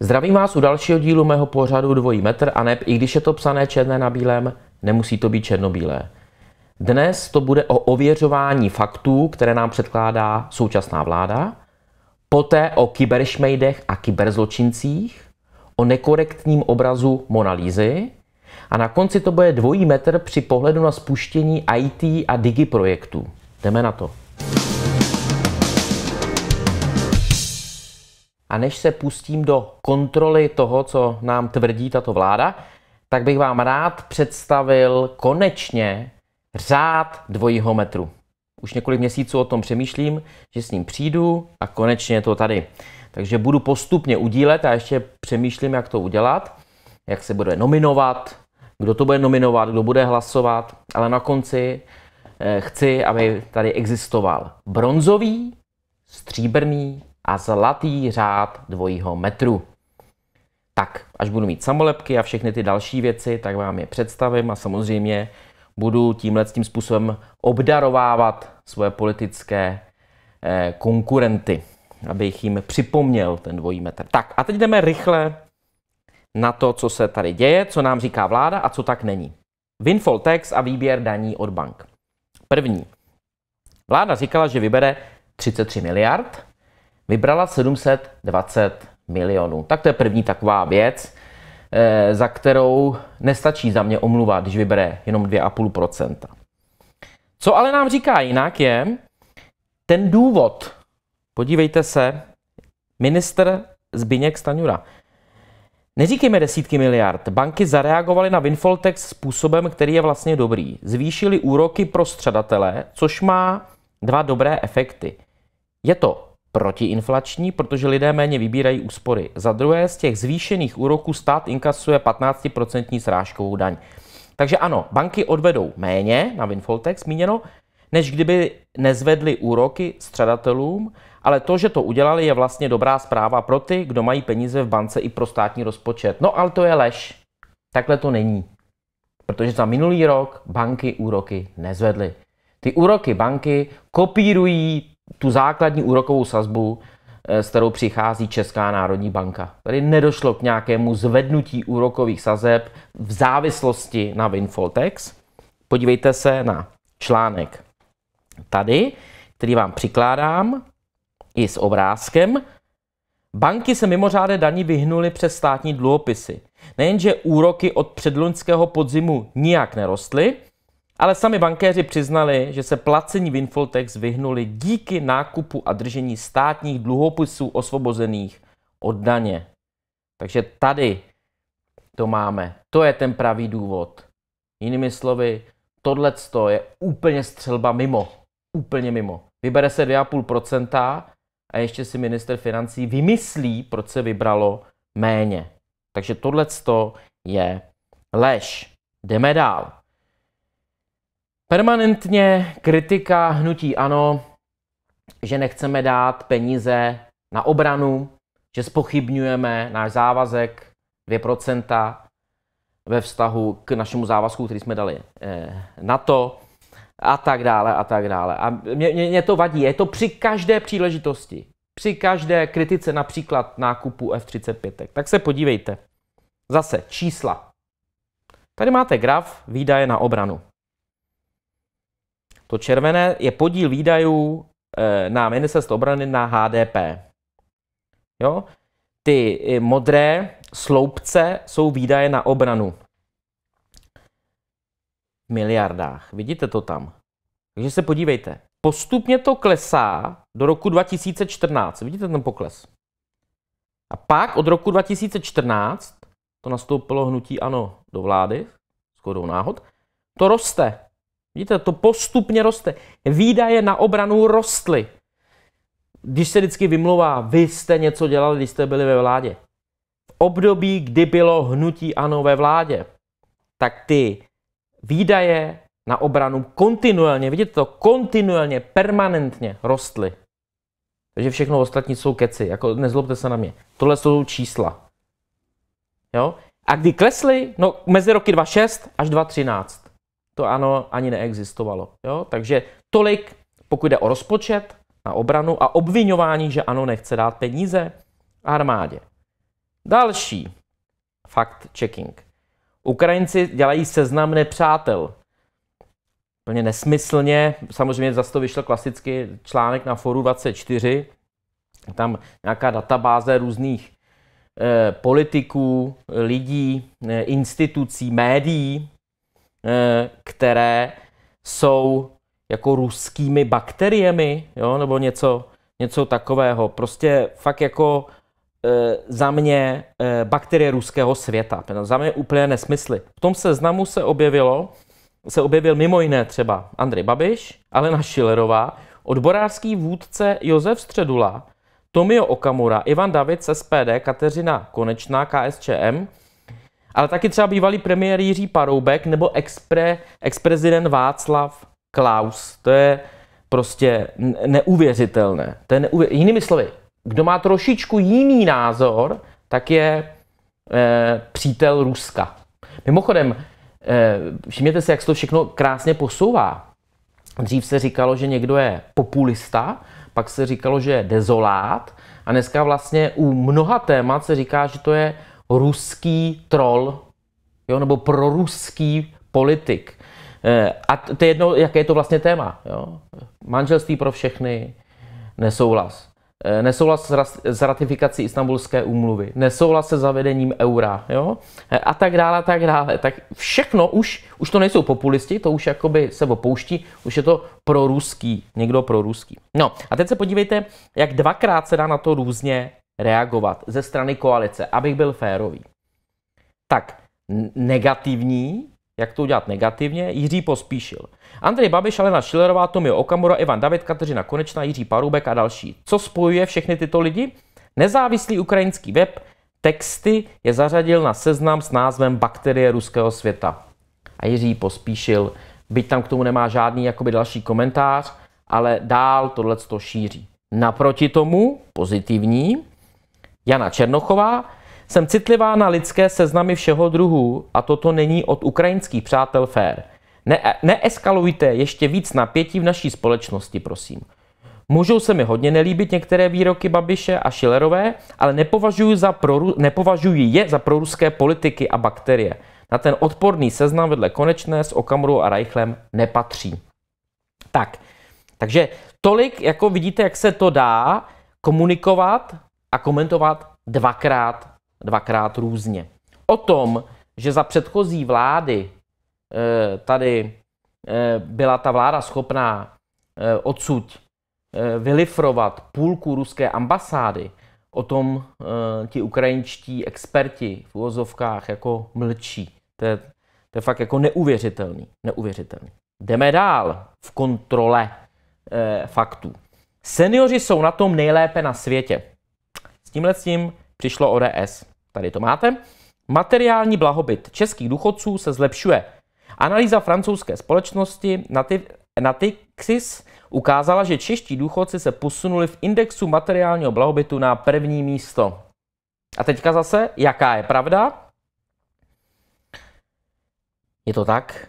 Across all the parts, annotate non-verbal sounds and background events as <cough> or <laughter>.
Zdravím vás u dalšího dílu mého pořadu Dvojí metr a neb, i když je to psané černé na bílém, nemusí to být černobílé. Dnes to bude o ověřování faktů, které nám předkládá současná vláda poté o kyberšmejdech a kyberzločincích, o nekorektním obrazu Monalízy a na konci to bude dvojí metr při pohledu na spuštění IT a digi projektu. Jdeme na to. A než se pustím do kontroly toho, co nám tvrdí tato vláda, tak bych vám rád představil konečně řád dvojího metru. Už několik měsíců o tom přemýšlím, že s ním přijdu a konečně je to tady. Takže budu postupně udílet a ještě přemýšlím, jak to udělat, jak se bude nominovat, kdo to bude nominovat, kdo bude hlasovat, ale na konci eh, chci, aby tady existoval bronzový, stříbrný a zlatý řád dvojího metru. Tak, až budu mít samolepky a všechny ty další věci, tak vám je představím a samozřejmě budu tímhle tím způsobem obdarovávat svoje politické eh, konkurenty, abych jim připomněl ten dvojí metr. Tak a teď jdeme rychle na to, co se tady děje, co nám říká vláda a co tak není. Winfall tax a výběr daní od bank. První. Vláda říkala, že vybere 33 miliard, vybrala 720 milionů. Tak to je první taková věc, Eh, za kterou nestačí za mě omluva, když vybere jenom 2,5%. Co ale nám říká jinak je ten důvod. Podívejte se, minister Zbyněk Staňura. Neříkejme desítky miliard. Banky zareagovaly na windfall způsobem, který je vlastně dobrý. Zvýšili úroky pro středatele, což má dva dobré efekty. Je to protiinflační, protože lidé méně vybírají úspory. Za druhé, z těch zvýšených úroků stát inkasuje 15% srážkovou daň. Takže ano, banky odvedou méně, na windfall míněno, než kdyby nezvedly úroky střadatelům, ale to, že to udělali, je vlastně dobrá zpráva pro ty, kdo mají peníze v bance i pro státní rozpočet. No ale to je lež. Takhle to není. Protože za minulý rok banky úroky nezvedly. Ty úroky banky kopírují tu základní úrokovou sazbu, eh, s kterou přichází Česká národní banka. Tady nedošlo k nějakému zvednutí úrokových sazeb v závislosti na Winfoltex. Podívejte se na článek tady, který vám přikládám i s obrázkem. Banky se mimořádné daní vyhnuly přes státní dluhopisy. Nejenže úroky od předloňského podzimu nijak nerostly, ale sami bankéři přiznali, že se placení winfoltex vyhnuli díky nákupu a držení státních dluhopisů osvobozených od daně. Takže tady to máme. To je ten pravý důvod. Jinými slovy, tohle je úplně střelba mimo. Úplně mimo. Vybere se 2,5% a ještě si minister financí vymyslí, proč se vybralo méně. Takže tohle je lež. Jdeme dál. Permanentně kritika hnutí ano, že nechceme dát peníze na obranu, že spochybňujeme náš závazek 2% ve vztahu k našemu závazku, který jsme dali eh, na to a tak dále a tak dále. A mě, mě, mě to vadí. Je to při každé příležitosti. Při každé kritice například nákupu F-35. Tak se podívejte. Zase čísla. Tady máte graf výdaje na obranu. To červené je podíl výdajů eh, na ministerstvo obrany na HDP. Jo? Ty eh, modré sloupce jsou výdaje na obranu. V miliardách. Vidíte to tam. Takže se podívejte. Postupně to klesá do roku 2014. Vidíte ten pokles? A pak od roku 2014, to nastoupilo hnutí ANO do vlády, skoro náhod, to roste. Vidíte, to postupně roste. Výdaje na obranu rostly. Když se vždycky vymluvá, vy jste něco dělali, když jste byli ve vládě. V období, kdy bylo hnutí ano ve vládě, tak ty výdaje na obranu kontinuálně, vidíte to, kontinuálně, permanentně rostly. Takže všechno ostatní jsou keci, jako nezlobte se na mě. Tohle jsou čísla. Jo? A kdy klesly? No mezi roky 2006 až 2013 to ano ani neexistovalo. Jo? Takže tolik, pokud jde o rozpočet na obranu a obvinování, že ano nechce dát peníze armádě. Další fakt checking. Ukrajinci dělají seznam nepřátel. Plně nesmyslně, samozřejmě za to vyšel klasicky článek na Foru 24, tam nějaká databáze různých eh, politiků, lidí, eh, institucí, médií, Eh, které jsou jako ruskými bakteriemi, jo, nebo něco, něco takového. Prostě fakt jako e, za mě e, bakterie ruského světa. Za mě úplně nesmysly. V tom seznamu se objevilo, se objevil mimo jiné třeba Andrej Babiš, Alena Šilerová, odborářský vůdce Josef Středula, Tomio Okamura, Ivan David z SPD, Kateřina Konečná, KSČM, ale taky třeba bývalý premiér Jiří Paroubek nebo expre, ex-prezident Václav Klaus. To je prostě neuvěřitelné. To je neuvě... Jinými slovy, kdo má trošičku jiný názor, tak je e, přítel Ruska. Mimochodem, e, všimněte si, jak se to všechno krásně posouvá. Dřív se říkalo, že někdo je populista, pak se říkalo, že je dezolát a dneska vlastně u mnoha témat se říká, že to je ruský troll, jo, nebo proruský politik. Eh, a to je jedno, jaké je to vlastně téma. Jo? Manželství pro všechny, nesouhlas. Eh, nesouhlas s ratifikací Istanbulské úmluvy, nesouhlas se zavedením eura, jo? Eh, a tak dále, a tak dále. Tak všechno už, už to nejsou populisti, to už jakoby se opouští, už je to proruský, někdo proruský. No a teď se podívejte, jak dvakrát se dá na to různě reagovat ze strany koalice, abych byl férový. Tak negativní, jak to udělat negativně, Jiří Pospíšil. Andrej Babiš, Alena Šilerová, Tomio Okamura, Ivan David, Kateřina Konečná, Jiří Parubek a další. Co spojuje všechny tyto lidi? Nezávislý ukrajinský web texty je zařadil na seznam s názvem Bakterie ruského světa. A Jiří Pospíšil, byť tam k tomu nemá žádný jakoby další komentář, ale dál tohle to šíří. Naproti tomu, pozitivní, Jana Černochová, jsem citlivá na lidské seznamy všeho druhu a toto není od ukrajinských přátel fér. Ne- neeskalujte ještě víc napětí v naší společnosti, prosím. Můžou se mi hodně nelíbit některé výroky Babiše a Šilerové, ale nepovažuji, za proru- nepovažuji je za proruské politiky a bakterie. Na ten odporný seznam vedle konečné s Okamurou a Reichlem nepatří. Tak, takže tolik, jako vidíte, jak se to dá komunikovat a komentovat dvakrát, dvakrát různě. O tom, že za předchozí vlády eh, tady eh, byla ta vláda schopná eh, odsud vylifrovat půlku ruské ambasády, o tom ti ukrajinští experti v úvozovkách jako mlčí. To je, to je fakt jako neuvěřitelný. neuvěřitelný. Jdeme dál v kontrole faktů. Seniori jsou na tom nejlépe na světě tímhle s tím přišlo ODS. Tady to máte. Materiální blahobyt českých důchodců se zlepšuje. Analýza francouzské společnosti Natixis ukázala, že čeští důchodci se posunuli v indexu materiálního blahobytu na první místo. A teďka zase, jaká je pravda? Je to tak,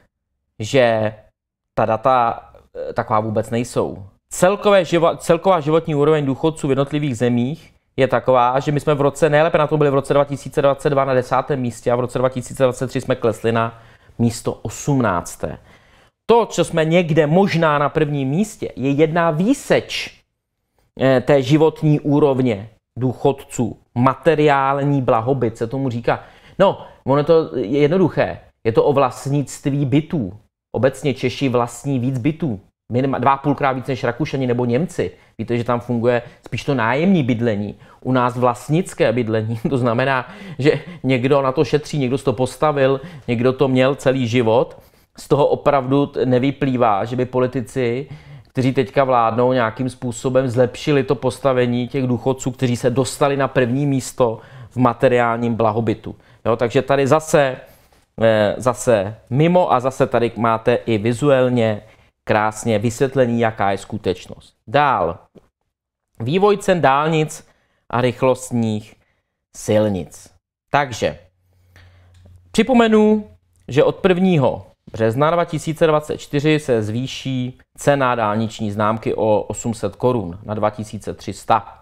že ta data eh, taková vůbec nejsou. Celkové živo, celková životní úroveň důchodců v jednotlivých zemích je taková, že my jsme v roce, nejlépe na tom byli v roce 2022 na desátém místě a v roce 2023 jsme klesli na místo 18. To, co jsme někde možná na prvním místě, je jedna výseč eh, té životní úrovně důchodců. Materiální blahobyt se tomu říká. No, ono to je jednoduché. Je to o vlastnictví bytů. Obecně Češi vlastní víc bytů minima, dva půlkrát víc než Rakušani nebo Němci. Víte, že tam funguje spíš to nájemní bydlení, u nás vlastnické bydlení. <laughs> To znamená, že někdo na to šetří, někdo to postavil, někdo to měl celý život. Z toho opravdu nevyplývá, že by politici kteří teďka vládnou, nějakým způsobem zlepšili to postavení těch důchodců, kteří se dostali na první místo v materiálním blahobytu. Jo, takže tady zase, eh, zase mimo a zase tady máte i vizuálně krásně vysvětlený, jaká je skutečnost. Dál, vývoj cen dálnic a rychlostních silnic. Takže připomenu, že od 1. března 2024 se zvýší cena dálniční známky o 800 korun na 2300.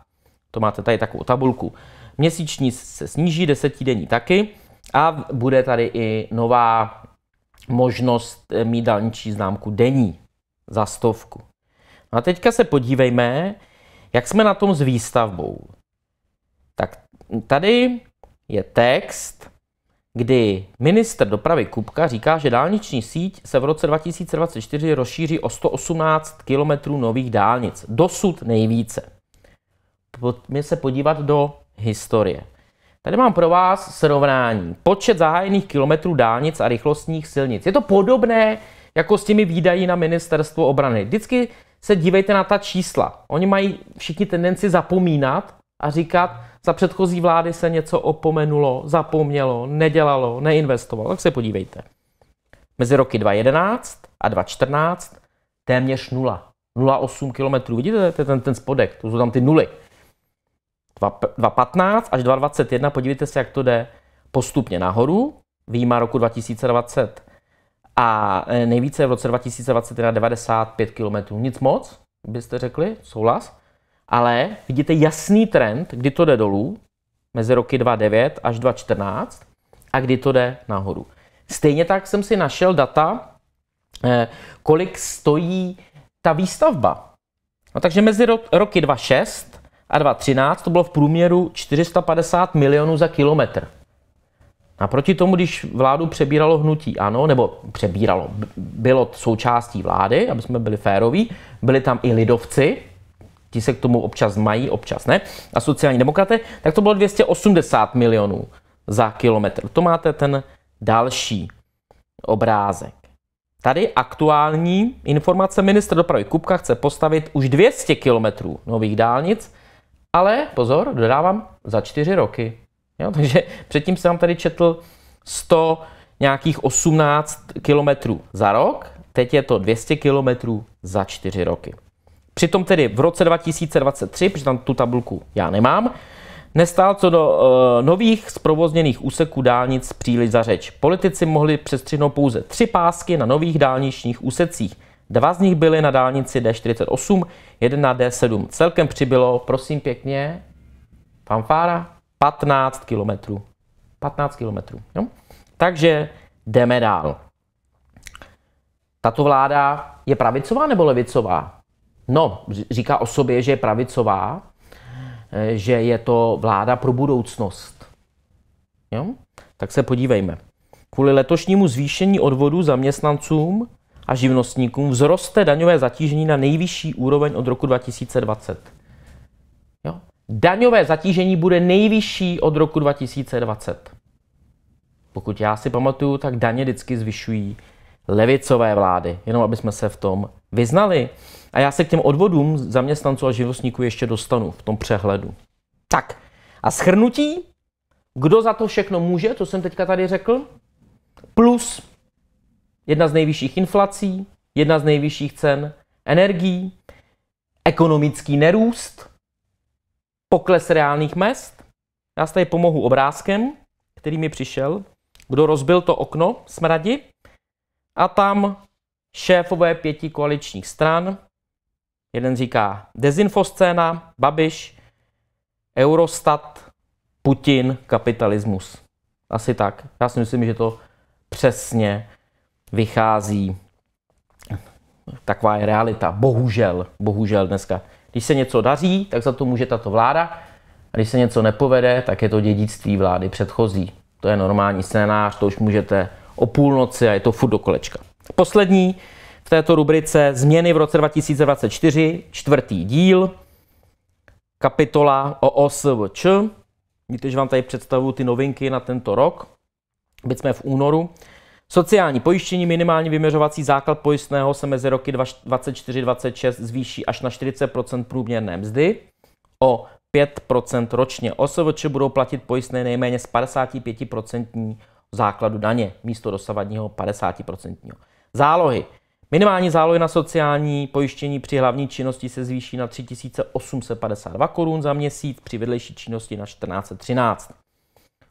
To máte tady takovou tabulku. Měsíční se sníží, desetidenní taky a bude tady i nová možnost eh, mít dálniční známku denní za stovku. No a teďka se podívejme, jak jsme na tom s výstavbou. Tak tady je text, kdy minister dopravy Kupka říká, že dálniční síť se v roce 2024 rozšíří o 118 km nových dálnic. Dosud nejvíce. Pojďme se podívat do historie. Tady mám pro vás srovnání. Počet zahájených kilometrů dálnic a rychlostních silnic. Je to podobné jako s těmi výdají na ministerstvo obrany. Vždycky se dívejte na ta čísla. Oni mají všichni tendenci zapomínat a říkat, za předchozí vlády se něco opomenulo, zapomnělo, nedělalo, neinvestovalo. Tak se podívejte. Mezi roky 2011 a 2014 téměř nula. 0,8 km. Vidíte, to je ten, ten spodek, to jsou tam ty nuly. 2,15 až 2,21, podívejte se, jak to jde postupně nahoru, výjima roku 2020 a e, nejvíce v roce 2021 95 km, nic moc, byste řekli, souhlas. Ale vidíte jasný trend, kdy to jde dolů, mezi roky 2009 až 2014, a kdy to jde nahoru. Stejně tak jsem si našel data, e, kolik stojí ta výstavba. No takže mezi roky 2006 a 2013 to bylo v průměru 450 milionů za kilometr. A proti tomu, když vládu přebíralo hnutí ANO, nebo přebíralo, bylo součástí vlády, aby jsme byli féroví, byli tam i lidovci, ti se k tomu občas mají, občas ne, a sociální demokraté, tak to bylo 280 milionů za kilometr. To máte ten další obrázek. Tady aktuální informace ministr dopravy Kupka chce postavit už 200 kilometrů nových dálnic, ale pozor, dodávám, za čtyři roky. Jo? <laughs> Takže předtím jsem tady četl 100 nějakých 18 kilometrů za rok, teď je to 200 kilometrů za 4 roky. Přitom tedy v roce 2023, protože tam tu tabulku já nemám, Nestál co do uh, nových zprovozněných úseků dálnic příliš za řeč. Politici mohli přestřihnout pouze tři pásky na nových dálničních úsecích. Dva z nich byly na dálnici D48, jeden na D7. Celkem přibylo, prosím pěkně, fanfára, 15 kilometrů. 15 kilometrů. Jo? Takže jdeme dál. Tato vláda je pravicová nebo levicová? No, říká o sobě, že je pravicová, eh, že je to vláda pro budoucnost. Jo? Tak se podívejme. Kvůli letošnímu zvýšení odvodu zaměstnancům a živnostníkům vzroste daňové zatížení na nejvyšší úroveň od roku 2020 daňové zatížení bude nejvyšší od roku 2020. Pokud já si pamatuju, tak daně vždycky zvyšují levicové vlády, jenom aby jsme se v tom vyznali. A já se k těm odvodům zaměstnanců a živnostníků ještě dostanu v tom přehledu. Tak a schrnutí, kdo za to všechno může, to jsem teďka tady řekl, plus jedna z nejvyšších inflací, jedna z nejvyšších cen energií, ekonomický nerůst, pokles reálných mest. Já se tady pomohu obrázkem, který mi přišel, kdo rozbil to okno smradi. A tam šéfové pěti koaličních stran, jeden říká dezinfoscéna, Babiš, Eurostat, Putin, kapitalismus. Asi tak. Já si myslím, že to přesně vychází. Taková je realita. Bohužel, bohužel dneska. Když se něco daří, tak za to může tato vláda, a když se něco nepovede, tak je to dědictví vlády předchozí. To je normální scénář, to už můžete o půlnoci a je to furt do kolečka. Poslední v této rubrice změny v roce 2024, čtvrtý díl, kapitola o OSVČ. Víte, že vám tady představuju ty novinky na tento rok, byť jsme v únoru. Sociální pojištění minimální vyměřovací základ pojistného se mezi roky 24-26 zvýší až na 40 průměrné mzdy. O 5 ročně OSVČ budou platit pojistné nejméně z 55 základu daně místo dosavadního 50 Zálohy. Minimální zálohy na sociální pojištění při hlavní činnosti se zvýší na 3852 korun za měsíc, při vedlejší činnosti na 1413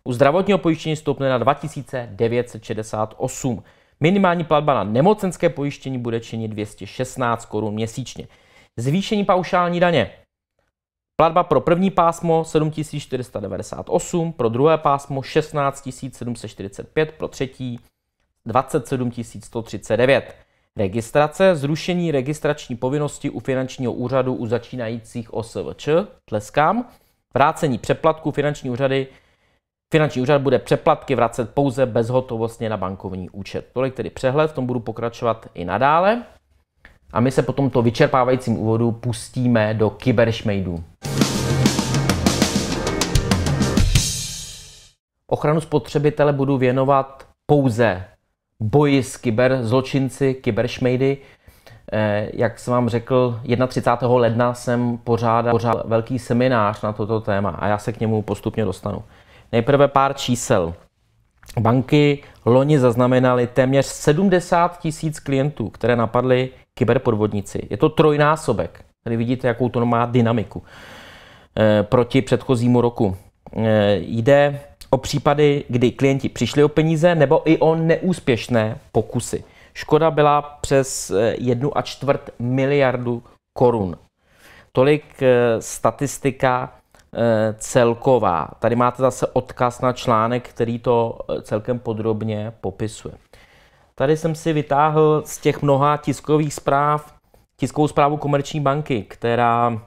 u zdravotního pojištění stoupne na 2968. Minimální platba na nemocenské pojištění bude činit 216 korun měsíčně. Zvýšení paušální daně. Platba pro první pásmo 7498, pro druhé pásmo 16745, pro třetí 27139. Registrace, zrušení registrační povinnosti u finančního úřadu u začínajících OSVČ, tleskám, vrácení přeplatku finanční úřady Finanční úřad bude přeplatky vracet pouze bezhotovostně na bankovní účet. Tolik tedy přehled, v tom budu pokračovat i nadále. A my se po tomto vyčerpávajícím úvodu pustíme do kyberšmejdů. Ochranu spotřebitele budu věnovat pouze boji s kyberzločinci, kyberšmejdy. Eh, jak jsem vám řekl, 31. ledna jsem pořádal, pořádal velký seminář na toto téma a já se k němu postupně dostanu. Nejprve pár čísel. Banky loni zaznamenaly téměř 70 tisíc klientů, které napadly kyberpodvodníci. Je to trojnásobek. Tady vidíte, jakou to má dynamiku e, proti předchozímu roku. E, jde o případy, kdy klienti přišli o peníze nebo i o neúspěšné pokusy. Škoda byla přes 1 eh, a čtvrt miliardu korun. Tolik statistika Eh, celková. Tady máte zase odkaz na článek, který to eh, celkem podrobně popisuje. Tady jsem si vytáhl z těch mnoha tiskových zpráv tiskovou zprávu Komerční banky, která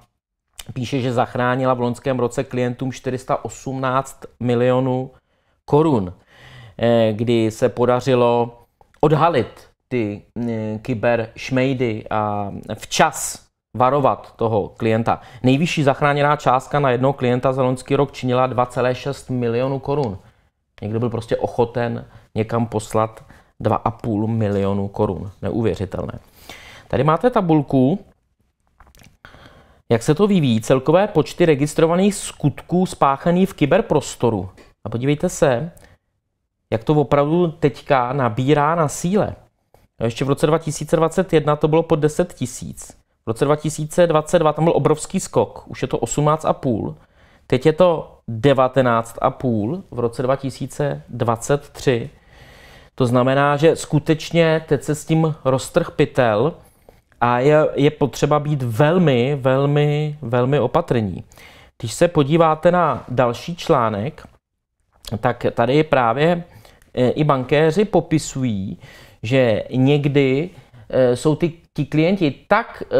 píše, že zachránila v loňském roce klientům 418 milionů korun, eh, kdy se podařilo odhalit ty kyber šmejdy a včas varovat toho klienta. Nejvyšší zachráněná částka na jednoho klienta za loňský rok činila 2,6 milionu korun. Někdo byl prostě ochoten někam poslat 2,5 milionu korun. Neuvěřitelné. Tady máte tabulku, jak se to vyvíjí, celkové počty registrovaných skutků spáchaných v kyberprostoru. A podívejte se, jak to opravdu teďka nabírá na síle. No, ještě v roce 2021 to bylo pod 10 tisíc. V roce 2022 tam byl obrovský skok, už je to 18,5. Teď je to 19,5 v roce 2023. To znamená, že skutečně teď se s tím roztrh pytel a je, je potřeba být velmi, velmi, velmi opatrní. Když se podíváte na další článek, tak tady právě eh, i bankéři popisují, že někdy eh, jsou ty ti klienti tak e,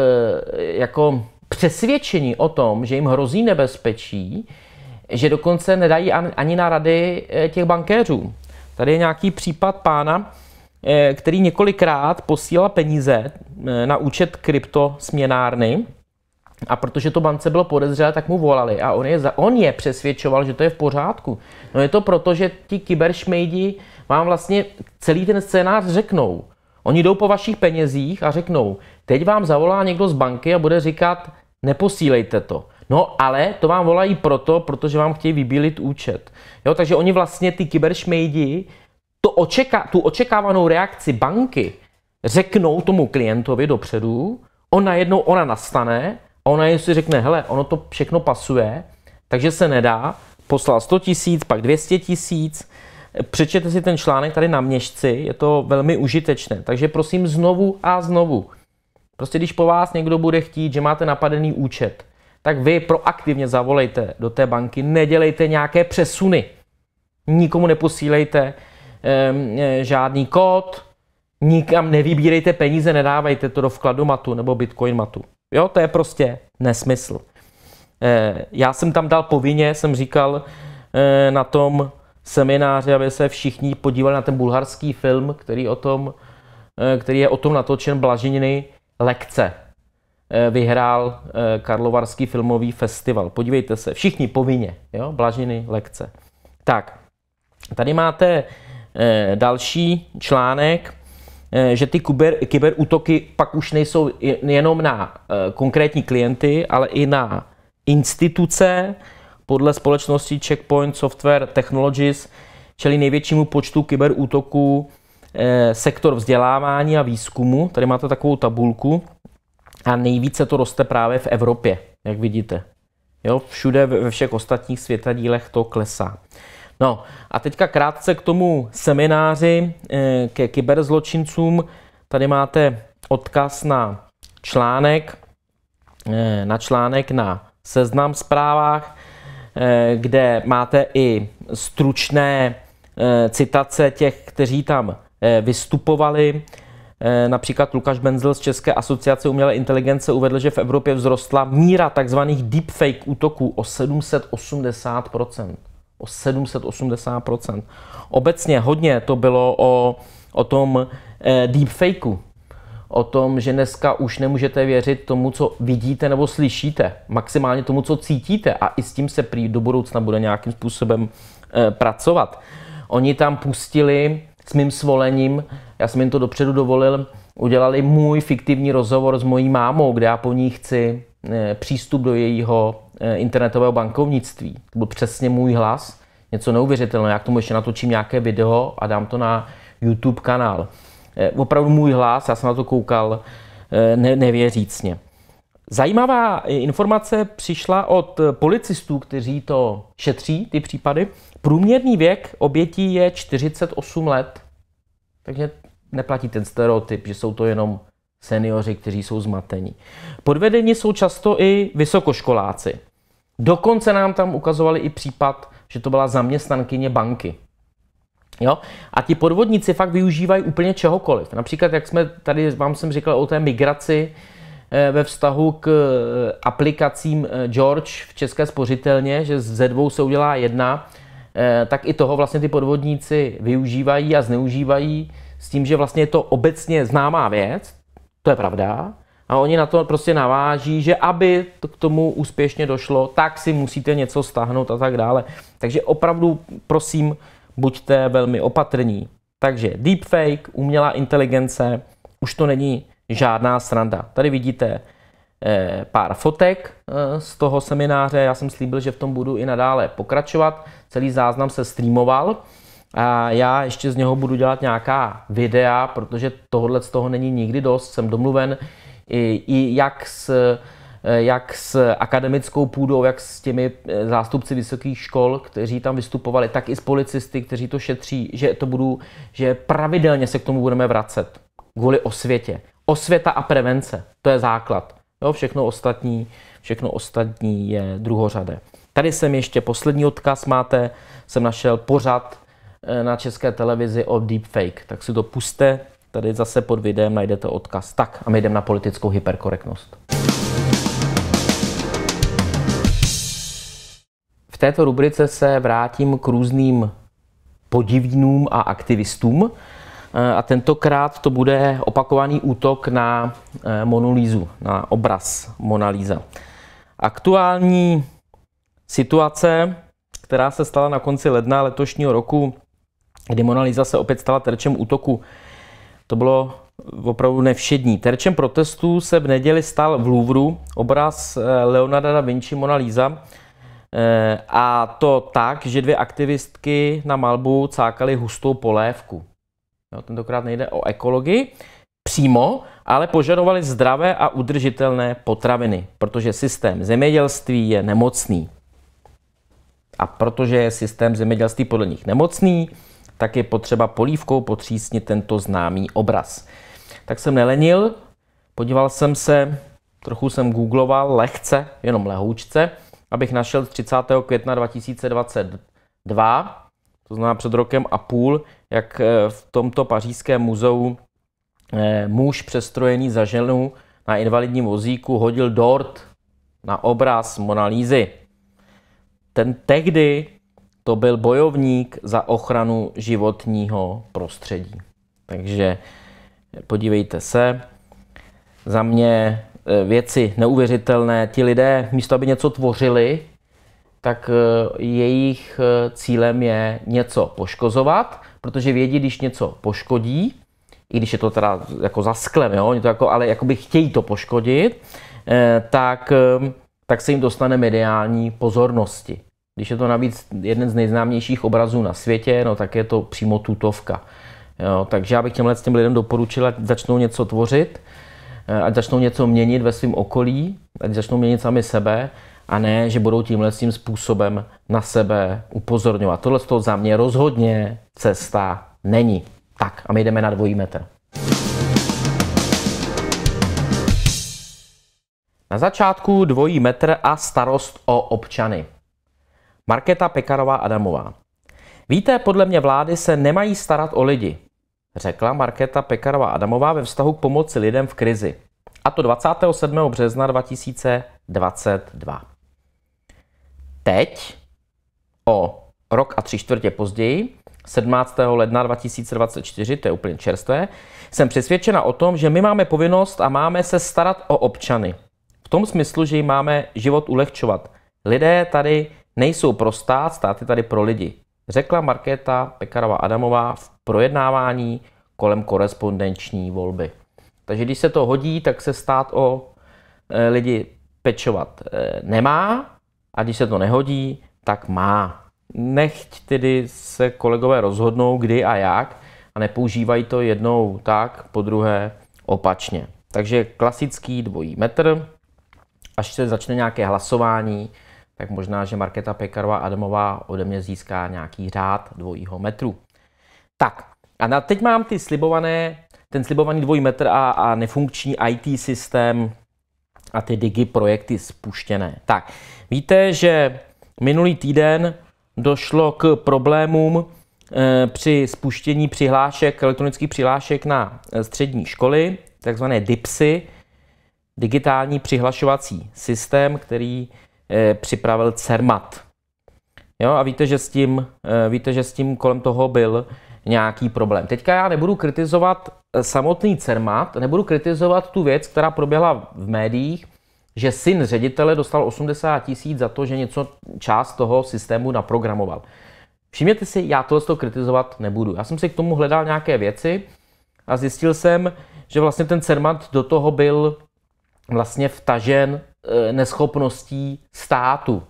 jako přesvědčení o tom, že jim hrozí nebezpečí, že dokonce nedají ani na rady e, těch bankéřů. Tady je nějaký případ pána, e, který několikrát posílal peníze na účet krypto směnárny a protože to bance bylo podezřelé, tak mu volali a on je, za, on je přesvědčoval, že to je v pořádku. No je to proto, že ti kyberšmejdi vám vlastně celý ten scénář řeknou. Oni jdou po vašich penězích a řeknou, teď vám zavolá někdo z banky a bude říkat, neposílejte to. No ale to vám volají proto, protože vám chtějí vybílit účet. Jo, takže oni vlastně, ty kyberšmejdi, to očeká, tu očekávanou reakci banky řeknou tomu klientovi dopředu, on najednou, ona nastane a ona si řekne, hele, ono to všechno pasuje, takže se nedá, poslal 100 tisíc, pak 200 tisíc, Přečtěte si ten článek tady na měšci, je to velmi užitečné. Takže prosím znovu a znovu. Prostě když po vás někdo bude chtít, že máte napadený účet, tak vy proaktivně zavolejte do té banky, nedělejte nějaké přesuny. Nikomu neposílejte eh, žádný kód, nikam nevybírejte peníze, nedávejte to do vkladu matu nebo bitcoin matu. Jo, to je prostě nesmysl. Eh, já jsem tam dal povinně, jsem říkal eh, na tom Semináře, aby se všichni podívali na ten bulharský film, který, o tom, eh, který je o tom natočen Blažininy lekce. Eh, vyhrál eh, Karlovarský filmový festival. Podívejte se, všichni povinně, jo? Blažiny lekce. Tak, tady máte další článek, že ty kyber, kyberútoky pak už nejsou jenom na konkrétní klienty, ale i na instituce, podle společnosti Checkpoint Software Technologies čelí největšímu počtu kyberútoků eh, sektor vzdělávání a výzkumu. Tady máte takovou tabulku a nejvíce to roste právě v Evropě, jak vidíte. Jo, všude ve všech ostatních světadílech to klesá. No a teďka krátce k tomu semináři eh, ke kyberzločincům. Tady máte odkaz na článek, eh, na článek na seznam zprávách Eh, kde máte i stručné eh, citace těch, kteří tam eh, vystupovali. Například Lukáš Benzel z České asociace umělé inteligence uvedl, že v Evropě vzrostla míra tzv. deepfake útoků o 780 O 780 Obecně hodně to bylo o, o tom deepfakeu, o tom, že dneska už nemůžete věřit tomu, co vidíte nebo slyšíte, maximálně tomu, co cítíte a i s tím se prý do budoucna bude nějakým způsobem e, pracovat. Oni tam pustili s mým svolením, já jsem jim to dopředu dovolil, udělali můj fiktivní rozhovor s mojí mámou, kde já po ní chci e, přístup do jejího e, internetového bankovnictví. To byl přesně můj hlas, něco neuvěřitelného. Já k tomu ještě natočím nějaké video a dám to na YouTube kanál. Eh, opravdu můj hlas, já jsem na to koukal eh, ne, nevěřícně. Zajímavá informace přišla od policistů, kteří to šetří, ty případy. Průměrný věk obětí je 48 let, takže neplatí ten stereotyp, že jsou to jenom seniori, kteří jsou zmatení. Podvedení jsou často i vysokoškoláci. Dokonce nám tam ukazovali i případ, že to byla zaměstnankyně banky. Jo? A ti podvodníci fakt využívají úplně čehokoliv. Například, jak jsme tady vám jsem říkal o té migraci eh, ve vztahu k eh, aplikacím eh, George v České spořitelně, že ze dvou se udělá jedna, tak i toho vlastně ty podvodníci využívají a zneužívají s tím, že vlastně je to obecně známá věc, to je pravda, a oni na to prostě naváží, že aby to k tomu úspěšně došlo, tak si musíte něco stáhnout a tak dále. Takže opravdu prosím, buďte velmi opatrní. Takže deepfake, umělá inteligence, už to není žádná sranda. Tady vidíte eh, pár fotek eh, z toho semináře. Já jsem slíbil, že v tom budu i nadále pokračovat. Celý záznam se streamoval a já ještě z něho budu dělat nějaká videa, protože tohle z toho není nikdy dost. Jsem domluven i, i jak s Eh, jak s akademickou půdou, jak s těmi eh, zástupci vysokých škol, kteří tam vystupovali, tak i s policisty, kteří to šetří, že to budu, že pravidelně se k tomu budeme vracet kvůli osvětě. Osvěta a prevence, to je základ. Jo, všechno ostatní, všechno ostatní je druhořadé. Tady jsem ještě poslední odkaz máte, jsem našel pořad eh, na české televizi o deepfake, tak si to puste, tady zase pod videem najdete odkaz. Tak a my jdeme na politickou hyperkorektnost. V této rubrice se vrátím k různým podivnům a aktivistům. E, a tentokrát to bude opakovaný útok na e, Monolízu, na obraz Monalíza. Aktuální situace, která se stala na konci ledna letošního roku, kdy Monalíza se opět stala terčem útoku, to bylo opravdu nevšední. Terčem protestů se v neděli stal v Louvru obraz e, Leonarda da Vinci Monalíza. Lisa, Eh, a to tak, že dvě aktivistky na Malbu cákaly hustou polévku. Jo, tentokrát nejde o ekologii přímo, ale požadovali zdravé a udržitelné potraviny, protože systém zemědělství je nemocný. A protože je systém zemědělství podle nich nemocný, tak je potřeba polívkou potřísnit tento známý obraz. Tak jsem nelenil, podíval jsem se, trochu jsem googloval lehce, jenom lehoučce, abych našel 30. května 2022, to znamená před rokem a půl, jak eh, v tomto pařížském muzeu eh, muž přestrojený za ženu na invalidním vozíku hodil dort na obraz Monalízy. Ten tehdy to byl bojovník za ochranu životního prostředí. Takže eh, podívejte se, za mě Eh, věci neuvěřitelné. Ti lidé, místo aby něco tvořili, tak eh, jejich eh, cílem je něco poškozovat, protože vědí, když něco poškodí, i když je to teda jako za sklem, jo, Oni to jako, ale jakoby chtějí to poškodit, tak, tak se jim dostane mediální pozornosti. Když je to navíc jeden z nejznámějších obrazů na světě, no tak je to přímo tutovka. Jo, takže já bych těmhle s těm lidem doporučila, začnou něco tvořit, Eh, ať začnou něco měnit ve svém okolí, ať začnou měnit sami sebe a ne, že budou tímhle tím způsobem na sebe upozorňovat. Tohle to za mě rozhodně cesta není. Tak a my jdeme na dvojí metr. Na začátku dvojí metr a starost o občany. Markéta Pekarová Adamová. Víte, podle mě vlády se nemají starat o lidi řekla Markéta Pekarová Adamová ve vztahu k pomoci lidem v krizi. A to 27. března 2022. Teď, o rok a tři čtvrtě později, 17. ledna 2024, to je úplně čerstvé, jsem přesvědčena o tom, že my máme povinnost a máme se starat o občany. V tom smyslu, že jim máme život ulehčovat. Lidé tady nejsou pro stát, stát je tady pro lidi řekla Markéta Pekarová Adamová v projednávání kolem korespondenční volby. Takže když se to hodí, tak se stát o eh, lidi pečovat eh, nemá a když se to nehodí, tak má. Nechť tedy se kolegové rozhodnou, kdy a jak a nepoužívají to jednou tak, po druhé opačně. Takže klasický dvojí metr, až se začne nějaké hlasování, tak možná, že Markéta Pekarová Adamová ode mě získá nějaký řád dvojího metru. Tak, a na, teď mám ty slibované, ten slibovaný dvojí metr a, a nefunkční IT systém a ty digi projekty spuštěné. Tak, víte, že minulý týden došlo k problémům e, při spuštění přihlášek, elektronických přihlášek na eh, střední školy, takzvané DIPSy, digitální přihlašovací systém, který Eh, připravil Cermat. Jo, a víte, že s tím, eh, víte, že s tím kolem toho byl nějaký problém. Teďka já nebudu kritizovat eh, samotný Cermat, nebudu kritizovat tu věc, která proběhla v médiích, že syn ředitele dostal 80 tisíc za to, že něco část toho systému naprogramoval. Všimněte si, já tohle to kritizovat nebudu. Já jsem si k tomu hledal nějaké věci a zjistil jsem, že vlastně ten Cermat do toho byl vlastně vtažen e, neschopností státu.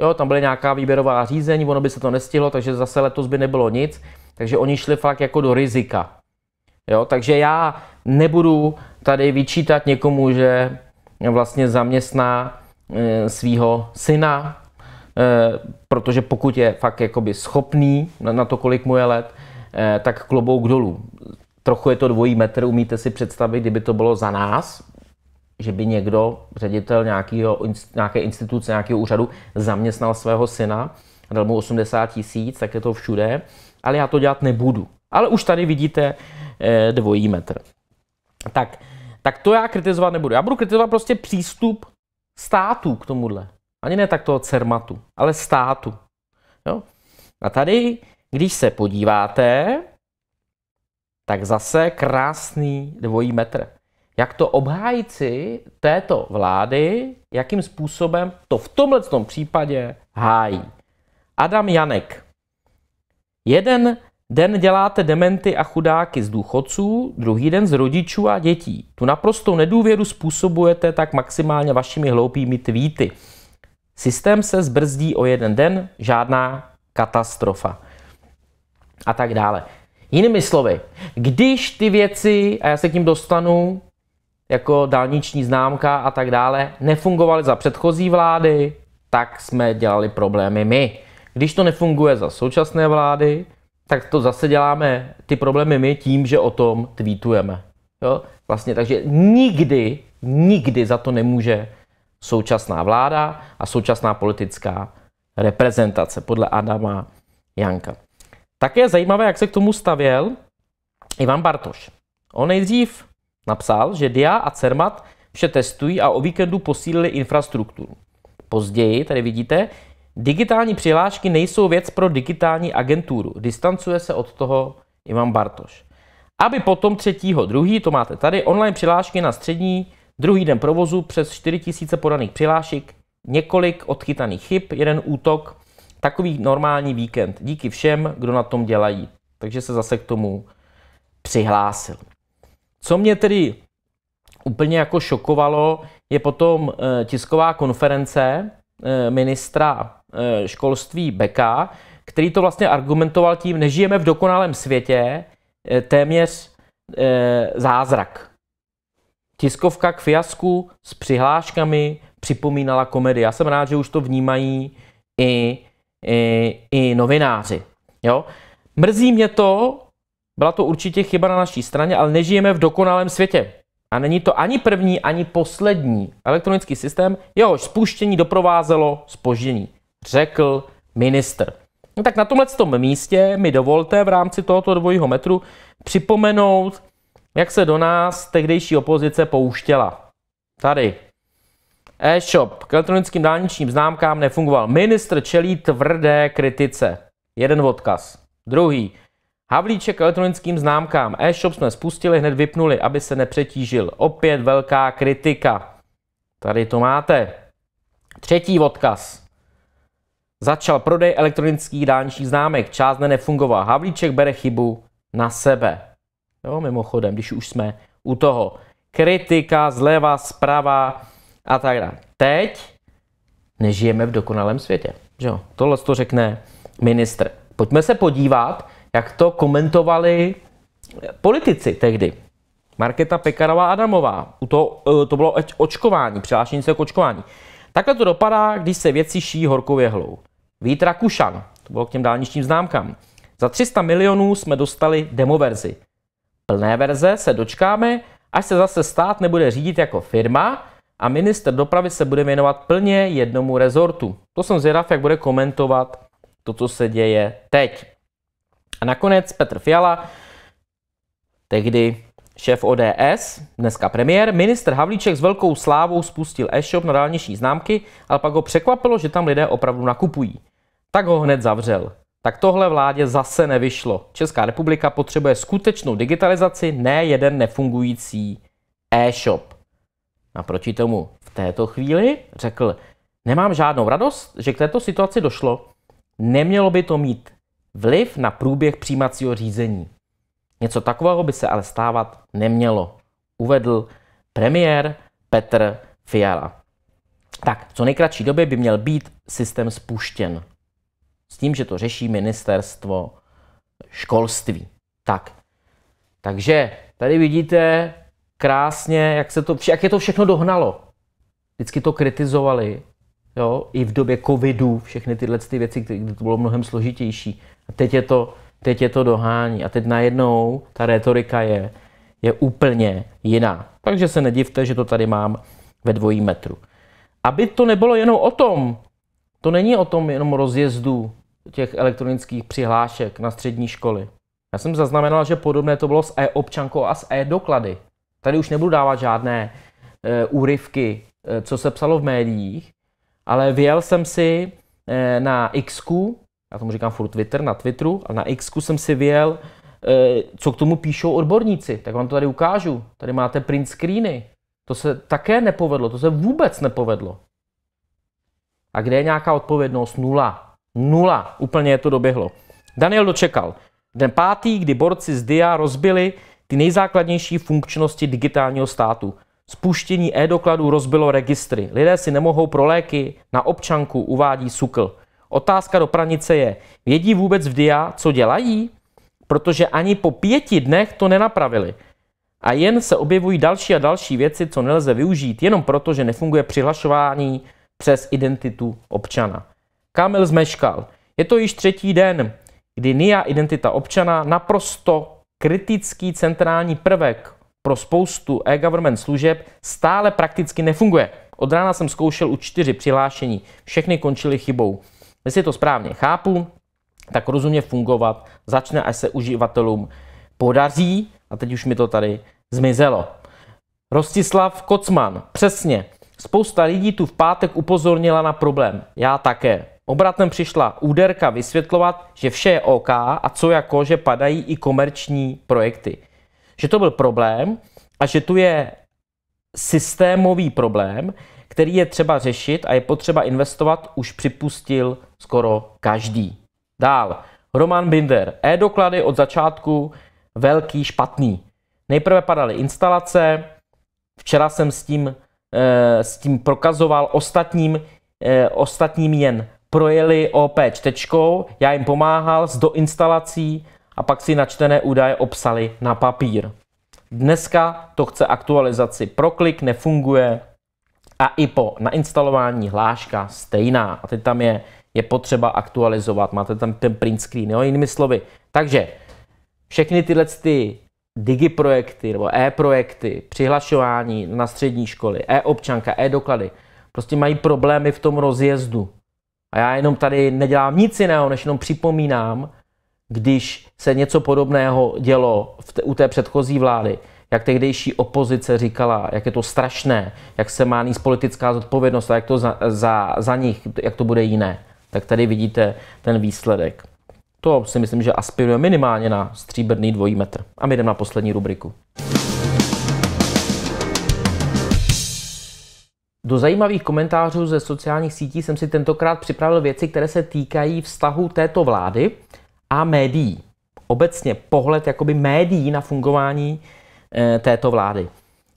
Jo, tam byly nějaká výběrová řízení, ono by se to nestihlo, takže zase letos by nebylo nic, takže oni šli fakt jako do rizika. Jo, takže já nebudu tady vyčítat někomu, že vlastně zaměstná e, svého syna, e, protože pokud je fakt jakoby schopný na, to, kolik mu je let, tak klobouk dolů. Trochu je to dvojí metr, umíte si představit, kdyby to bylo za nás, že by někdo, ředitel nějakého, nějaké instituce, nějakého úřadu, zaměstnal svého syna a dal mu 80 tisíc, tak je to všude, ale já to dělat nebudu. Ale už tady vidíte eh, dvojí metr. Tak, tak to já kritizovat nebudu. Já budu kritizovat prostě přístup státu k tomuhle. Ani ne tak toho CERMATu, ale státu. Jo? A tady, když se podíváte, tak zase krásný dvojí metr jak to obhájci této vlády, jakým způsobem to v tomhle tom případě hájí. Adam Janek. Jeden den děláte dementy a chudáky z důchodců, druhý den z rodičů a dětí. Tu naprostou nedůvěru způsobujete tak maximálně vašimi hloupými tweety. Systém se zbrzdí o jeden den, žádná katastrofa. A tak dále. Jinými slovy, když ty věci, a já se k ním dostanu, jako dálniční známka a tak dále, nefungovaly za předchozí vlády, tak jsme dělali problémy my. Když to nefunguje za současné vlády, tak to zase děláme ty problémy my tím, že o tom tweetujeme. Jo? Vlastně, takže nikdy, nikdy za to nemůže současná vláda a současná politická reprezentace podle Adama Janka. Také je zajímavé, jak se k tomu stavěl Ivan Bartoš. On nejdřív Napsal, že DIA a CERMAT vše testují a o víkendu posílili infrastrukturu. Později, tady vidíte, digitální přihlášky nejsou věc pro digitální agenturu. Distancuje se od toho Ivan Bartoš. Aby potom 3.2., to máte tady, online přihlášky na střední, druhý den provozu přes 4000 podaných přihlášek, několik odchytaných chyb, jeden útok, takový normální víkend. Díky všem, kdo na tom dělají. Takže se zase k tomu přihlásil. Co mě tedy úplně jako šokovalo, je potom eh, tisková konference eh, ministra eh, školství Beka, který to vlastně argumentoval tím, nežijeme v dokonalém světě, téměř zázrak. Tiskovka k fiasku s přihláškami připomínala komedii. Já jsem rád, že už to vnímají i, i, i novináři. Jo? Mrzí mě to, byla to určitě chyba na naší straně, ale nežijeme v dokonalém světě. A není to ani první, ani poslední elektronický systém, jehož spuštění doprovázelo spoždění, řekl minister. No tak na tomhle tom místě mi dovolte v rámci tohoto dvojího metru připomenout, jak se do nás tehdejší opozice pouštěla. Tady. E-shop k elektronickým dálničním známkám nefungoval. Ministr čelí tvrdé kritice. Jeden odkaz. Druhý. Havlíček elektronickým známkám. E-shop jsme spustili, hned vypnuli, aby se nepřetížil. Opět velká kritika. Tady to máte. Třetí odkaz. Začal prodej elektronických dálničních známek. Část ne nefungoval. Havlíček bere chybu na sebe. Jo, mimochodem, když už jsme u toho. Kritika zleva, zprava a tak dále. Teď nežijeme v dokonalém světě. Jo, tohle to řekne ministr. Pojďme se podívat, jak to komentovali politici tehdy. Marketa Pekarová Adamová. U to, eh, to bylo očkování, přihlášení se k očkování. Takhle to dopadá, když se věci ší horkou jehlou. Vít Rakušan, to bylo k těm dálničním známkám. Za 300 milionů jsme dostali demoverzi. Plné verze se dočkáme, až se zase stát nebude řídit jako firma a minister dopravy se bude věnovat plně jednomu rezortu. To jsem zvědav, jak bude komentovat to, co se děje teď. A nakonec Petr Fiala, tehdy šéf ODS, dneska premiér, ministr Havlíček s velkou slávou spustil e-shop na dálniční známky, ale pak ho překvapilo, že tam lidé opravdu nakupují. Tak ho hned zavřel. Tak tohle vládě zase nevyšlo. Česká republika potřebuje skutečnou digitalizaci, ne jeden nefungující e-shop. Naproti tomu v této chvíli řekl, nemám žádnou radost, že k této situaci došlo. Nemělo by to mít vliv na průběh přijímacího řízení. Něco takového by se ale stávat nemělo, uvedl premiér Petr Fiala. Tak, co nejkratší době by měl být systém spuštěn. S tím, že to řeší ministerstvo školství. Tak, takže tady vidíte krásně, jak, se to, jak je to všechno dohnalo. Vždycky to kritizovali, jo, i v době covidu, všechny tyhle ty věci, kdy to bylo mnohem složitější. A teď je to, teď je to dohání. A teď najednou ta retorika je, je úplně jiná. Takže se nedivte, že to tady mám ve dvojí metru. Aby to nebylo jenom o tom, to není o tom jenom rozjezdu těch elektronických přihlášek na střední školy. Já jsem zaznamenal, že podobné to bylo s e-občankou a s e-doklady. Tady už nebudu dávat žádné e, úryvky, e, co se psalo v médiích, ale vyjel jsem si e, na Xku já tomu říkám furt Twitter, na Twitteru a na X jsem si vyjel, eh, co k tomu píšou odborníci. Tak vám to tady ukážu. Tady máte print screeny. To se také nepovedlo, to se vůbec nepovedlo. A kde je nějaká odpovědnost? Nula. Nula. Úplně je to doběhlo. Daniel dočekal. Den pátý, kdy borci z DIA rozbili ty nejzákladnější funkčnosti digitálního státu. Spuštění e-dokladů rozbilo registry. Lidé si nemohou pro léky na občanku, uvádí Sukl. Otázka do pranice je, vědí vůbec v DIA, co dělají? Protože ani po pěti dnech to nenapravili. A jen se objevují další a další věci, co nelze využít, jenom proto, že nefunguje přihlašování přes identitu občana. Kamil zmeškal. Je to již třetí den, kdy NIA identita občana naprosto kritický centrální prvek pro spoustu e-government služeb stále prakticky nefunguje. Od rána jsem zkoušel u čtyři přihlášení, všechny končily chybou. Jestli to správně chápu, tak rozumně fungovat začne, až se uživatelům podaří, a teď už mi to tady zmizelo. Rostislav Kocman, přesně. Spousta lidí tu v pátek upozornila na problém. Já také. Obratem přišla úderka vysvětlovat, že vše je OK a co jako, že padají i komerční projekty. Že to byl problém a že tu je systémový problém, který je třeba řešit a je potřeba investovat, už připustil skoro každý. Dál, Roman Binder. E-doklady od začátku velký špatný. Nejprve padaly instalace, včera jsem s tím, e, s tím prokazoval ostatním, e, ostatním jen projeli OP čtečkou, já jim pomáhal s doinstalací a pak si načtené údaje obsali na papír. Dneska to chce aktualizaci. Proklik nefunguje, a i po nainstalování hláška stejná. A teď tam je, je potřeba aktualizovat, máte tam ten print screen, jo, jinými slovy. Takže všechny tyhle ty digi projekty nebo e-projekty, přihlašování na střední školy, e-občanka, e-doklady, prostě mají problémy v tom rozjezdu. A já jenom tady nedělám nic jiného, než jenom připomínám, když se něco podobného dělo v te, u té předchozí vlády, jak tehdejší opozice říkala, jak je to strašné, jak se má níst politická zodpovědnost a jak to za, za, za nich, jak to bude jiné. Tak tady vidíte ten výsledek. To si myslím, že aspiruje minimálně na stříbrný dvojí metr. A my jdeme na poslední rubriku. Do zajímavých komentářů ze sociálních sítí jsem si tentokrát připravil věci, které se týkají vztahu této vlády a médií. Obecně pohled jakoby médií na fungování Eh, této vlády.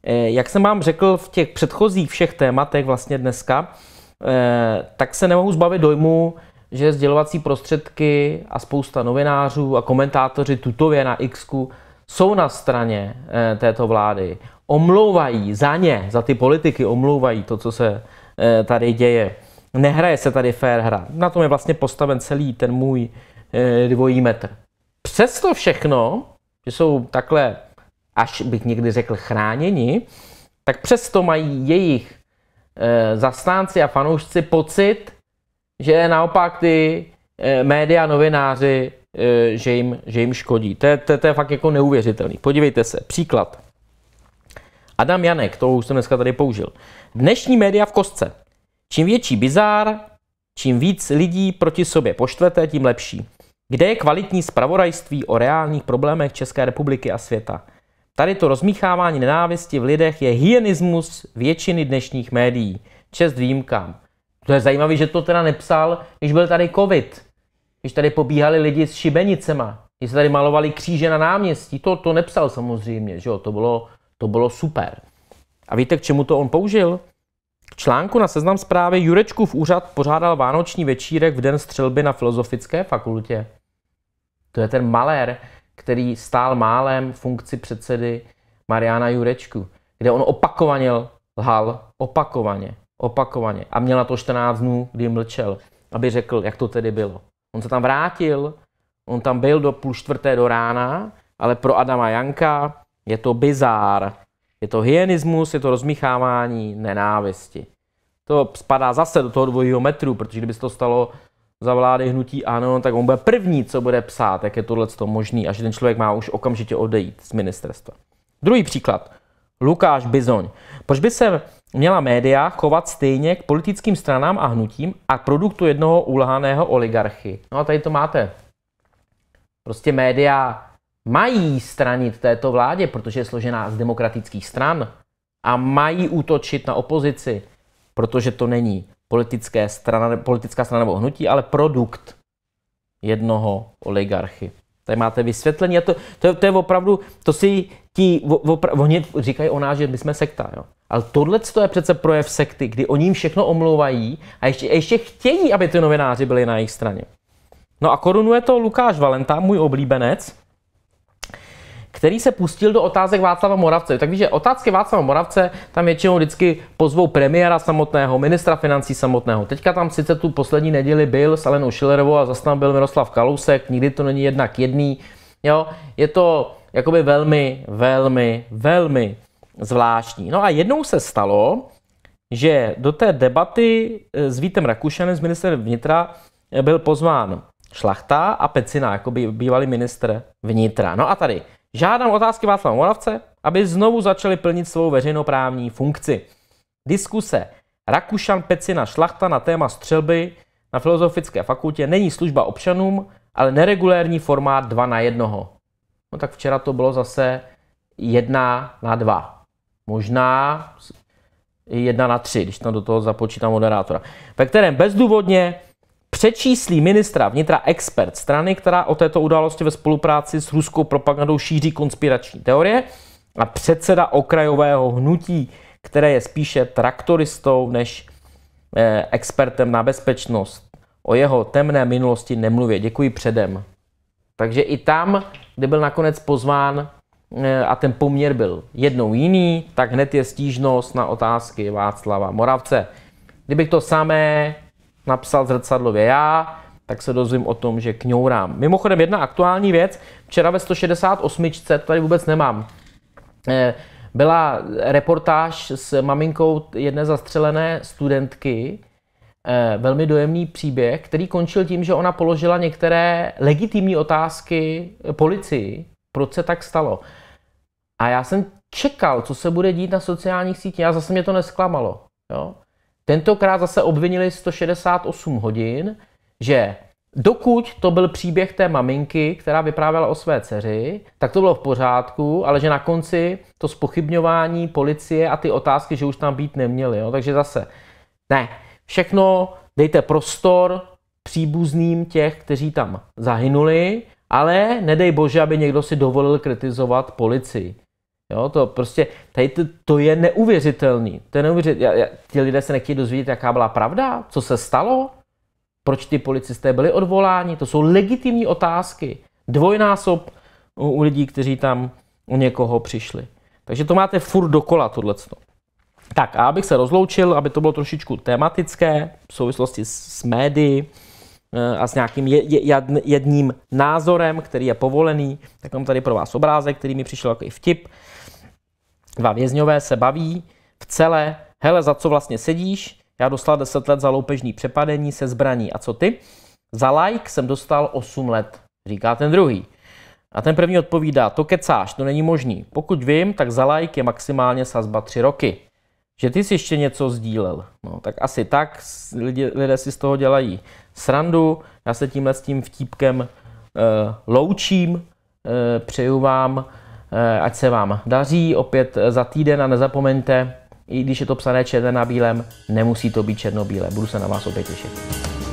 Eh, jak jsem vám řekl v těch předchozích všech tématech vlastně dneska, eh, tak se nemohu zbavit dojmu, že sdělovací prostředky a spousta novinářů a komentátoři tutově na X jsou na straně této vlády. Omlouvají za ně, za ty politiky, omlouvají to, co se tady děje. Nehraje se tady fair hra. Na tom je vlastně postaven celý ten můj dvojí metr. Přesto všechno, že jsou takhle až bych někdy řekl chráněni, tak přesto mají jejich e, zastánci a fanoušci pocit, že naopak ty e, média, novináři, e, že, jim, že jim škodí. To je, to, to je fakt jako neuvěřitelný. Podívejte se, příklad. Adam Janek, to už jsem dneska tady použil. Dnešní média v kostce. Čím větší bizár, čím víc lidí proti sobě poštvete, tím lepší. Kde je kvalitní spravodajství o reálných problémech České republiky a světa? Tady to rozmíchávání nenávisti v lidech je hyenismus většiny dnešních médií. Čest výjimkám. To je zajímavé, že to teda nepsal, když byl tady covid. Když tady pobíhali lidi s šibenicema. Když se tady malovali kříže na náměstí. To, to nepsal samozřejmě, že jo? To bylo, to bylo super. A víte, k čemu to on použil? K článku na seznam zprávy v úřad pořádal vánoční večírek v den střelby na Filozofické fakultě. To je ten malér který stál málem funkci předsedy Mariana Jurečku, kde on opakovaně lhal, opakovaně, opakovaně a měl na to 14 dnů, kdy mlčel, aby řekl, jak to tedy bylo. On se tam vrátil, on tam byl do půl čtvrté do rána, ale pro Adama Janka je to bizár. Je to hyenismus, je to rozmíchávání nenávisti. To spadá zase do toho dvojího metru, protože kdyby se to stalo za vlády hnutí ano, no tak on bude první, co bude psát, jak je tohle to možný a že ten člověk má už okamžitě odejít z ministerstva. Druhý příklad. Lukáš Bizoň. Proč by se měla média chovat stejně k politickým stranám a hnutím a k produktu jednoho ulhaného oligarchy? No a tady to máte. Prostě média mají stranit této vládě, protože je složená z demokratických stran a mají útočit na opozici, protože to není politické strana, politická strana nebo hnutí, ale produkt jednoho oligarchy. Tady máte vysvětlení a to, to, je, to je opravdu, to si ti, oni říkají o nás, že my jsme sekta, jo. Ale tohle to je přece projev sekty, kdy oni jim všechno omlouvají a ještě, ještě chtějí, aby ty novináři byli na jejich straně. No a korunuje to Lukáš Valenta, můj oblíbenec, který se pustil do otázek Václava Moravce. tak že otázky Václava Moravce tam většinou vždycky pozvou premiéra samotného, ministra financí samotného. Teďka tam sice tu poslední neděli byl s Alenou Šilerovou a zase tam byl Miroslav Kalousek, nikdy to není jednak jedný. Jo, je to jakoby velmi, velmi, velmi zvláštní. No a jednou se stalo, že do té debaty eh, s Vítem Rakušanem, s ministrem vnitra, eh, byl pozván Šlachta a Pecina, jako by bývalý ministr vnitra. No a tady Žádám otázky Václava Moravce, aby znovu začali plnit svou veřejnoprávní funkci. Diskuse Rakušan Pecina Šlachta na téma střelby na Filozofické fakultě není služba občanům, ale neregulérní formát 2 na 1. No tak včera to bylo zase 1 na 2. Možná 1 na 3, když tam do toho započítám moderátora. Ve kterém bezdůvodně Přečíslí ministra vnitra expert strany, která o této události ve spolupráci s ruskou propagandou šíří konspirační teorie a předseda okrajového hnutí, které je spíše traktoristou než eh, expertem na bezpečnost. O jeho temné minulosti nemluvě. Děkuji předem. Takže i tam, kde byl nakonec pozván eh, a ten poměr byl jednou jiný, tak hned je stížnost na otázky Václava Moravce. Kdybych to samé napsal zrcadlově já, tak se dozvím o tom, že kňourám. Mimochodem jedna aktuální věc, včera ve 168, to tady vůbec nemám, eh, byla reportáž s maminkou jedné zastřelené studentky, eh, velmi dojemný příběh, který končil tím, že ona položila některé legitimní otázky policii, proč se tak stalo. A já jsem čekal, co se bude dít na sociálních sítích a zase mě to nesklamalo. Jo? Tentokrát zase obvinili 168 hodin, že dokud to byl příběh té maminky, která vyprávěla o své dceři, tak to bylo v pořádku, ale že na konci to spochybňování policie a ty otázky, že už tam být neměli. Jo? Takže zase, ne, všechno dejte prostor příbuzným těch, kteří tam zahynuli, ale nedej bože, aby někdo si dovolil kritizovat policii. Jo, to prostě, tady to, to je neuvěřitelný. To je neuvěřitelný. Ti lidé se nechtějí dozvědět, jaká byla pravda, co se stalo, proč ty policisté byli odvoláni. To jsou legitimní otázky. Dvojnásob u, u lidí, kteří tam u někoho přišli. Takže to máte furt dokola tohleto. Tak a abych se rozloučil, aby to bylo trošičku tematické v souvislosti s, s médií, Eh, a s nějakým jedním názorem, který je povolený, tak mám tady pro vás obrázek, který mi přišel jako i vtip. Dva vězňové se baví v celé, hele, za co vlastně sedíš? Já dostal 10 let za loupežní přepadení se zbraní. A co ty? Za like jsem dostal 8 let, říká ten druhý. A ten první odpovídá, to kecáš, to není možný. Pokud vím, tak za like je maximálně sazba 3 roky. Že ty jsi ještě něco sdílel. No, tak asi tak lidi, lidé si z toho dělají srandu. Já se tímhle s tím vtípkem eh, loučím, eh, přeju vám, eh, ať se vám daří opět za týden a nezapomeňte, i když je to psané černé na bílém, nemusí to být černobílé. Budu se na vás opět těšit.